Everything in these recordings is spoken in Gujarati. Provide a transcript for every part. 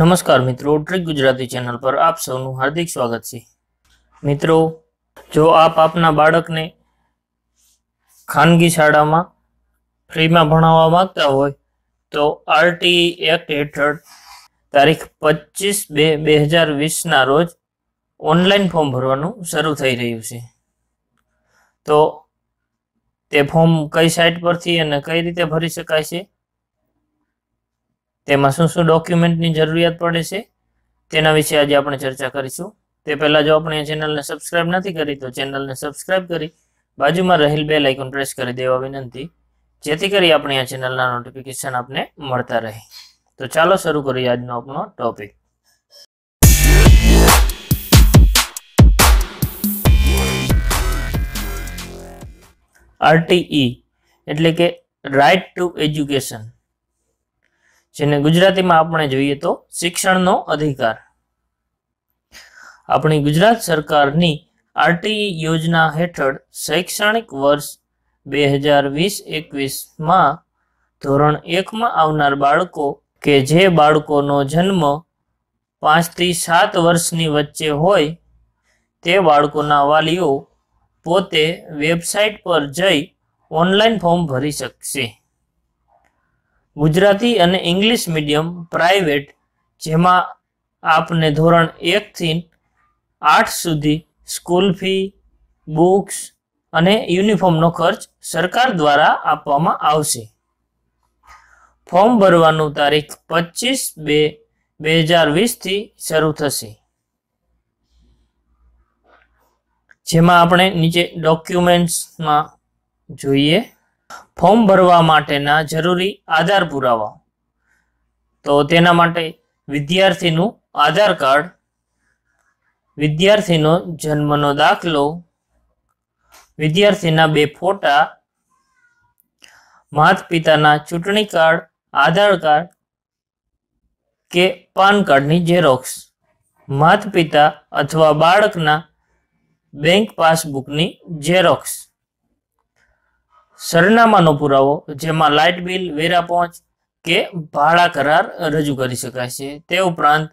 નમસ્કાર મિત્રો ટ્રિક ગુજરાતી ચેનલ પર આપ સૌનું હાર્દિક સ્વાગત છે મિત્રો જો આપ આપના બાળકને ખાનગી શાળામાં ફ્રીમાં ભણાવવા માંગતા હોય તો આરટીઈ એક્ટ હેઠળ તારીખ પચીસ બે બે હજાર વીસના રોજ ઓનલાઈન ફોર્મ ભરવાનું શરૂ થઈ રહ્યું છે તો તે ફોર્મ કઈ સાઇટ પરથી અને કઈ રીતે ભરી શકાય છે તેમાં શું શું ડોક્યુમેન્ટની જરૂરિયાત પડે છે તેના વિશે આજે આપણે ચર્ચા કરીશું તે પહેલાં જો આપણે ચેનલને સબસ્ક્રાઇબ નથી કરી તો ચેનલને સબસ્ક્રાઇબ કરી બાજુમાં રહેલ બે લાઇકોન પ્રેસ કરી દેવા વિનંતી જેથી કરી આપણે આ ચેનલના નોટિફિકેશન આપને મળતા રહે તો ચાલો શરૂ કરીએ આજનો આપણો ટોપિક આરટીઈ એટલે કે રાઇટ ટુ એજ્યુકેશન જેને ગુજરાતીમાં આપણે જોઈએ તો શિક્ષણનો અધિકાર આપણી ગુજરાત સરકારની આરટી યોજના હેઠળ શૈક્ષણિક વર્ષ બે હજાર વીસ એકવીસમાં ધોરણ એકમાં આવનાર બાળકો કે જે બાળકોનો જન્મ પાંચથી સાત વર્ષની વચ્ચે હોય તે બાળકોના વાલીઓ પોતે વેબસાઇટ પર જઈ ઓનલાઈન ફોર્મ ભરી શકશે ગુજરાતી અને ઇંગ્લિશ મીડિયમ પ્રાઇવેટ જેમાં આપને ધોરણ એકથી આઠ સુધી સ્કૂલ ફી બુક્સ અને યુનિફોર્મનો ખર્ચ સરકાર દ્વારા આપવામાં આવશે ફોર્મ ભરવાનું તારીખ પચીસ બે બે હજાર વીસથી શરૂ થશે જેમાં આપણે નીચે ડોક્યુમેન્ટ્સમાં જોઈએ ફોર્મ ભરવા માટેના જરૂરી આધાર પુરાવા તો તેના માટે વિદ્યાર્થીનું આધાર કાર્ડ વિદ્યાર્થીનો જન્મનો દાખલો વિદ્યાર્થીના બે ફોટા માતા પિતાના ચૂંટણી કાર્ડ આધાર કાર્ડ કે પાન કાર્ડની ઝેરોક્સ માતા પિતા અથવા બાળકના બેંક પાસબુકની ઝેરોક્સ સરનામાનો પુરાવો જેમાં લાઇટ બિલ વેરા પહોંચ કે ભાડા કરાર રજૂ કરી શકાય છે તે ઉપરાંત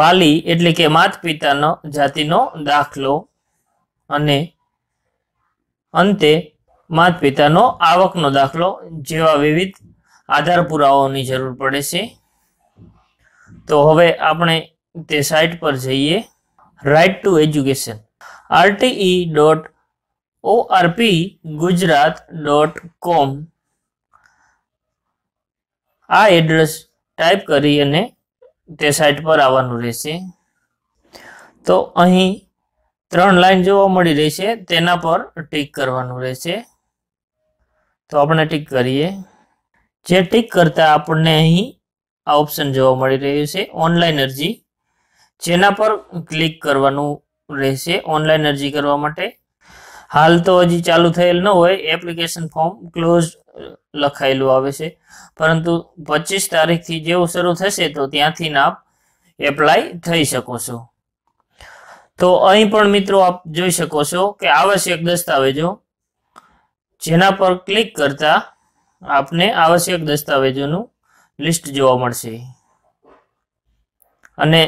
વાલી એટલે કે માત પિતાનો જાતિનો દાખલો અને અંતે માત પિતાનો આવકનો દાખલો જેવા વિવિધ આધાર પુરાવાઓની જરૂર પડે છે તો હવે આપણે તે સાઇટ પર જઈએ right to education RTE dot ORP Gujarat dot com આ એડ્રેસ ટાઈપ કરી અને તે સાઇટ પર આવવાનું રહેશે તો અહીં ત્રણ લાઈન જોવા મળી રહી છે તેના પર ટીક કરવાનું રહેશે તો આપણે ટીક કરીએ જે ટીક કરતાં આપણને અહીં આ ઓપ્શન જોવા મળી રહ્યું છે ઓનલાઈન અરજી જેના પર ક્લિક કરવાનું રહેશે ઓનલાઈન અરજી કરવા માટે હાલ તો હજી ચાલુ થયેલ ન હોય એપ્લિકેશન ફોર્મ ક્લોઝ લખાયેલું આવે છે પરંતુ પચીસ તારીખથી જેવું શરૂ થશે તો ત્યાંથી આપ એપ્લાય થઈ શકો છો તો અહીં પણ મિત્રો આપ જોઈ શકો છો કે આવશ્યક દસ્તાવેજો જેના પર ક્લિક કરતા આપને આવશ્યક દસ્તાવેજોનું લિસ્ટ જોવા મળશે અને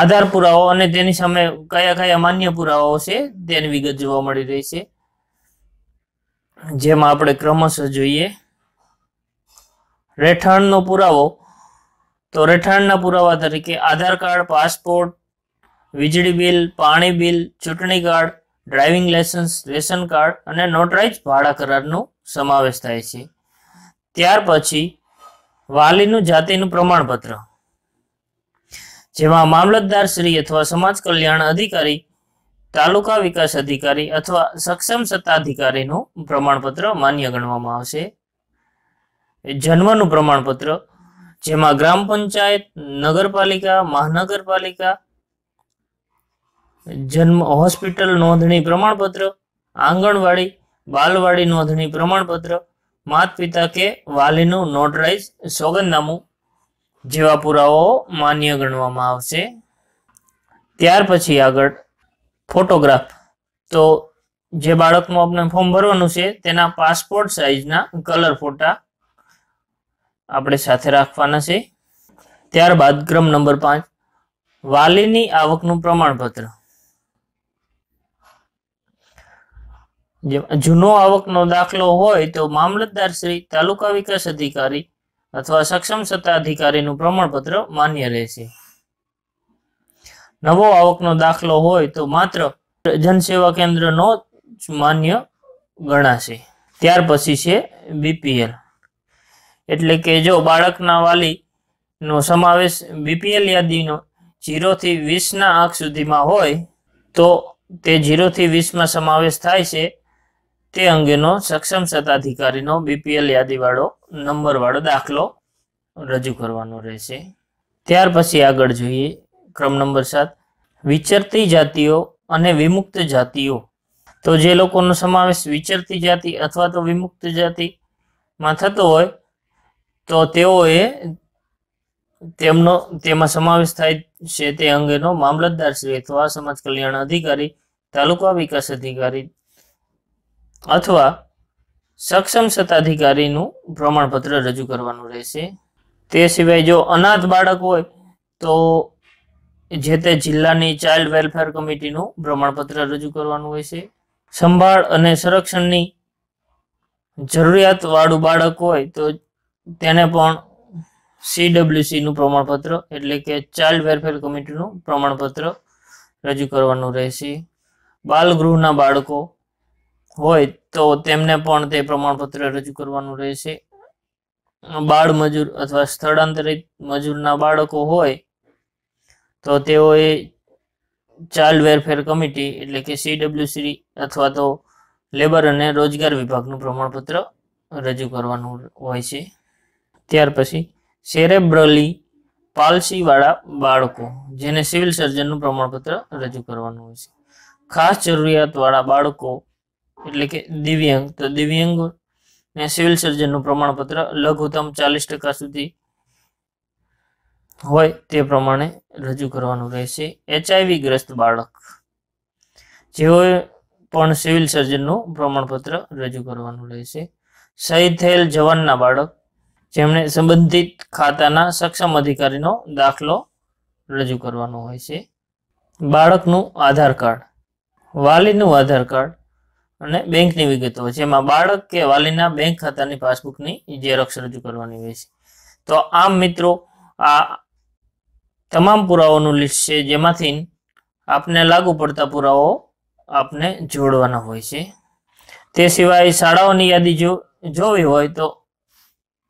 આધાર પુરાવો અને તેની સામે કયા કયા માન્ય પુરાવાઓ છે તેની વિગત જોવા મળી રહી છે જેમાં આપણે ક્રમશઃ જોઈએ રહેઠાણનો પુરાવો તો રહેઠાણના પુરાવા તરીકે આધાર કાર્ડ પાસપોર્ટ વીજળી બિલ પાણી બિલ ચૂંટણી card driving licence ration card અને નોટરાઇઝ ભાડા કરારનો સમાવેશ થાય છે ત્યાર પછી વાલીનું જાતિનું પ્રમાણપત્ર જેમાં મામલતદાર શ્રી અથવા સમાજ કલ્યાણ અધિકારી તાલુકા વિકાસ અધિકારી અથવા સક્ષમ સત્તાધિકારીનું પ્રમાણપત્ર માન્ય ગણવામાં આવશે જન્મનું પ્રમાણપત્ર જેમાં ગ્રામ પંચાયત નગરપાલિકા મહાનગરપાલિકા જન્મ હોસ્પિટલ નોંધણી પ્રમાણપત્ર આંગણવાડી બાલવાડી નોંધણી પ્રમાણપત્ર માતા પિતા કે વાલીનું નોટરાઇઝ સોગંદનામું જેવા પુરાવો માન્ય ગણવામાં આવશે ત્યાર પછી આગળ ફોટોગ્રાફ તો જે બાળકનું આપણે ફોર્મ ભરવાનું છે તેના પાસપોર્ટ સાઇઝના કલર ફોટા આપણે સાથે રાખવાના છે ત્યારબાદ ક્રમ નંબર પાંચ વાલીની આવકનું પ્રમાણપત્ર જેમાં જૂનો આવકનો દાખલો હોય તો મામલતદાર શ્રી તાલુકા વિકાસ અધિકારી અથવા સક્ષમ સત્તાધિકારીનું પ્રમાણપત્ર માન્ય રહેશે નવો આવકનો દાખલો હોય તો માત્ર જનસેવા કેન્દ્રનો જ માન્ય ગણાશે ત્યાર પછી છે બીપીએલ એટલે કે જો બાળકના વાલીનો સમાવેશ બીપીએલ યાદીનો જીરોથી વીસના આંખ સુધીમાં હોય તો તે જીરોથી વીસમાં સમાવેશ થાય છે તે અંગેનો સક્ષમ સત્તાધિકારીનો બીપીએલ યાદીવાળો નંબરવાળો દાખલો રજૂ કરવાનો રહેશે ત્યાર પછી આગળ જોઈએ ક્રમ નંબર સાત વિચરતી જાતિઓ અને વિમુક્ત જાતિઓ તો જે લોકોનો સમાવેશ વિચરતી જાતિ અથવા તો વિમુક્ત જાતિમાં થતો હોય તો તેઓએ તેમનો તેમાં સમાવેશ થાય છે તે અંગેનો મામલતદારશ્રી અથવા સમાજ કલ્યાણ અધિકારી તાલુકા વિકાસ અધિકારી અથવા સક્ષમ સત્તાધિકારીનું પ્રમાણપત્ર રજૂ કરવાનું રહેશે તે સિવાય જો અનાથ બાળક હોય તો જે તે જિલ્લાની ચાઇલ્ડ વેલફેર કમિટીનું પ્રમાણપત્ર રજૂ કરવાનું હોય છે સંભાળ અને સંરક્ષણની જરૂરિયાતવાળું બાળક હોય તો તેને પણ સીડબ્લ્યુસીનું પ્રમાણપત્ર એટલે કે ચાઇલ્ડ વેલફેર કમિટીનું પ્રમાણપત્ર રજૂ કરવાનું રહેશે બાલગૃહના બાળકો હોય તો તેમને પણ તે પ્રમાણપત્ર રજૂ કરવાનું રહેશે બાળ મજૂર અથવા સ્થળાંતરિત મજૂરના બાળકો હોય તો તેઓએ ચાઇલ્ડ વેરફેર કમિટી એટલે કે સીડબ્લ્યુસી અથવા તો લેબર અને રોજગાર વિભાગનું પ્રમાણપત્ર રજૂ કરવાનું હોય છે ત્યાર પછી સેરેબ્રલી પાલસીવાળા બાળકો જેને સિવિલ સર્જનનું પ્રમાણપત્ર રજૂ કરવાનું હોય છે ખાસ જરૂરિયાતવાળા બાળકો એટલે કે દિવ્યાંગ તો દિવ્યાંગો ને સિવિલ સર્જનનું પ્રમાણપત્ર લઘુત્તમ ચાલીસ ટકા સુધી હોય તે પ્રમાણે રજૂ કરવાનું રહેશે એચઆઈવી ગ્રસ્ત બાળક જેઓએ પણ સિવિલ સર્જનનું પ્રમાણપત્ર રજૂ કરવાનું રહેશે શહીદ થયેલ જવાનના બાળક જેમણે સંબંધિત ખાતાના સક્ષમ અધિકારીનો દાખલો રજૂ કરવાનો હોય છે બાળકનું આધાર કાર્ડ વાલીનું આધાર કાર્ડ અને બેંકની વિગતો જેમાં બાળક કે વાલીના બેંક ખાતાની પાસબુકની ઝેરોક્ષ રજૂ કરવાની હોય છે તો આમ મિત્રો આ તમામ પુરાવાનું લિસ્ટ છે જેમાંથી આપને લાગુ પડતા પુરાવો આપને જોડવાના હોય છે તે સિવાય શાળાઓની યાદી જો જોવી હોય તો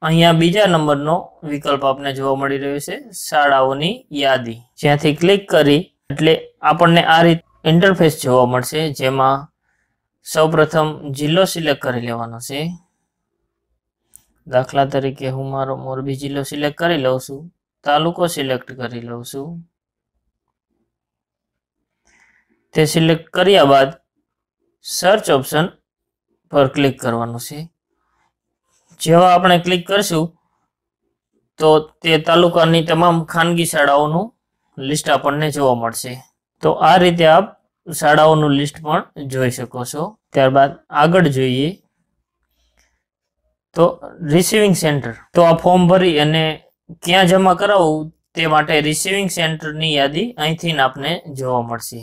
અહીંયા બીજા નંબરનો વિકલ્પ આપને જોવા મળી રહ્યો છે શાળાઓની યાદી જ્યાંથી ક્લિક કરી એટલે આપણને આ રીત ઇન્ટરફેસ જોવા મળશે જેમાં સૌપ્રથમ જિલ્લો સિલેક્ટ કરી લેવાનો છે દાખલા તરીકે હું મારો મોરબી જિલ્લો સિલેક્ટ કરી લઉં છું તાલુકો સિલેક્ટ કરી લઉં છું તે સિલેક્ટ કર્યા બાદ સર્ચ ઓપ્શન પર ક્લિક કરવાનું છે જેવા આપણે ક્લિક કરશું તો તે તાલુકાની તમામ ખાનગી શાળાઓનું લિસ્ટ આપણને જોવા મળશે તો આ રીતે આપ શાળાઓનું લિસ્ટ પણ જોઈ શકો છો ત્યારબાદ આગળ જોઈએ તો રિસીવિંગ સેન્ટર તો આ ફોર્મ ભરી અને ક્યાં જમા કરાવવું તે માટે રિસીવિંગ સેન્ટરની યાદી અહીંથી આપને જોવા મળશે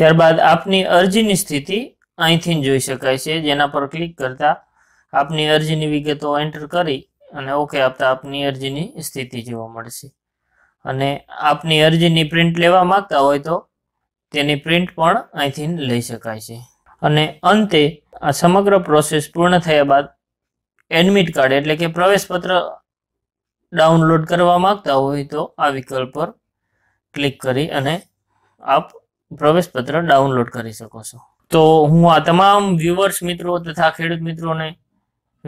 ત્યારબાદ આપની અરજીની સ્થિતિ અહીંથી જોઈ શકાય છે જેના પર ક્લિક કરતા આપની અરજીની વિગતો એન્ટર કરી અને ઓકે આપતા આપની અરજીની સ્થિતિ જોવા મળશે અને આપની અરજીની પ્રિન્ટ લેવા માંગતા હોય તો તેની પ્રિન્ટ પણ અહીંથી લઈ શકાય છે અને અંતે આ સમગ્ર પ્રોસેસ પૂર્ણ થયા બાદ એડમિટ કાર્ડ એટલે કે પ્રવેશપત્ર ડાઉનલોડ કરવા માગતા હોય તો આ વિકલ્પ પર ક્લિક કરી અને આપ પ્રવેશપત્ર ડાઉનલોડ કરી શકો છો તો હું આ તમામ વ્યુઅર્સ મિત્રો તથા ખેડૂત મિત્રોને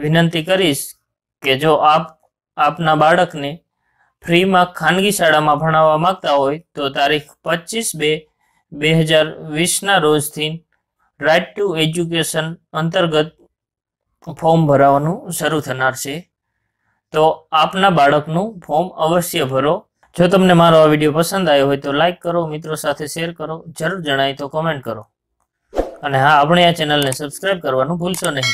વિનંતી કરીશ કે જો આપ આપના બાળકને ફ્રીમાં ખાનગી શાળામાં ભણાવવા માગતા હોય તો તારીખ પચીસ બે બે હજાર વીસના રોજથી રાઇટ ટુ એજ્યુકેશન અંતર્ગત ફોર્મ ભરાવાનું શરૂ થનાર છે તો આપના બાળકનું ફોર્મ અવશ્ય ભરો જો તમને મારો આ વિડીયો પસંદ આવ્યો હોય તો લાઇક કરો મિત્રો સાથે શેર કરો જરૂર જણાય તો કોમેન્ટ કરો અને હા આપણે આ ચેનલને સબસ્ક્રાઇબ કરવાનું ભૂલશો નહીં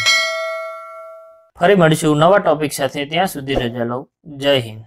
ફરી મળીશું નવા ટોપિક સાથે ત્યાં સુધી રજા લઉં જય હિન્દ